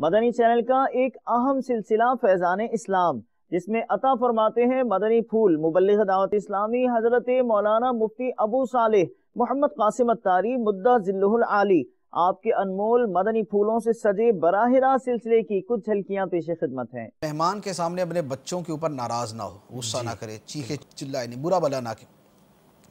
Madani channel का एक अहम सिलसिला फैजान इस्लाम जिसमें अता फरमाते हैं मदनी फूल मुबल दावत इस्लामी हजरत मौलाना मुफ्ती अबू साले मोहम्मद कासिम अतारी मुद्दा जिल्लुल आपके अनमोल मदनी फूलों से सजे बराह रात सिलसिले की कुछ झलकियाँ पेश खिदमत हैं मेहमान के सामने अपने बच्चों के ऊपर नाराज ना हो गुस्सा ना करे चीखे चिल्लाए नहीं बुरा भला ना करे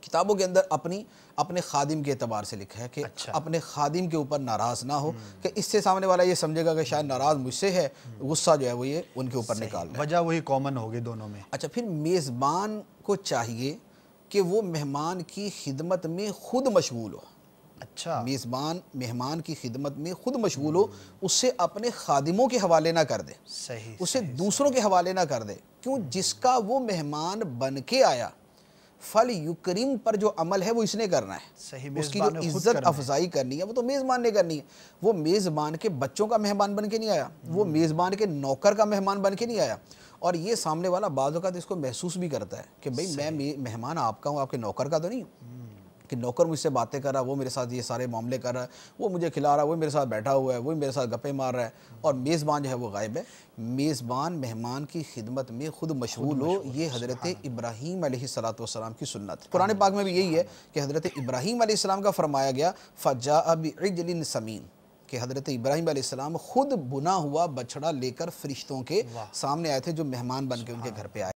किताबों के अंदर अपनी अपने खादिम के अतबार से लिखा है कि अच्छा। अपने खादिम के ऊपर नाराज़ ना हो कि इससे सामने वाला ये समझेगा कि शायद नाराज़ मुझसे है गुस्सा जो है वो ये उनके ऊपर निकाल वजह वही कॉमन हो गई दोनों में अच्छा फिर मेज़बान को चाहिए कि वो मेहमान की खिदमत में खुद मशगूल हो अच्छा मेज़बान मेहमान की खिदमत में खुद मशगूल हो उससे अपने खादिमों के हवाले ना कर दे सही उसे सही, दूसरों सही। के हवाले ना कर दे क्यों जिसका वो मेहमान बन के आया फल युक्रीम पर जो अमल है वो इसने करना है सही उसकी जो इज्जत अफजाई करनी है वो तो मेज़बान ने करनी है वो मेज़बान के बच्चों का मेहमान बन के नहीं आया वो हम्म। मेज़बान के नौकर का मेहमान बन के नहीं आया और ये सामने वाला तो इसको महसूस भी करता है कि भाई मैं मेहमान आपका हूँ आपके नौकर का तो नहीं हूँ कि नौकर मुझसे बातें कर रहा वो मेरे साथ ये सारे मामले कर रहा है वो मुझे खिला रहा है वो मेरे साथ बैठा हुआ है वो मेरे साथ गप्पे मार रहा है और मेज़बान जो है वो गायब है मेज़बान मेहमान की खिदमत में खुद मशहूल हो ये हज़रत सलात सलाम की सुन्नत कुरान पाक में भी यही है कि हज़रत इब्राहिम सलाम का फरमाया गया फ़जा अब इजलिन समीन कि हज़रत इब्राहिम सलाम खुद बुना हुआ बछड़ा लेकर फरिश्तों के सामने आए थे जो मेहमान बन के उनके घर पर आए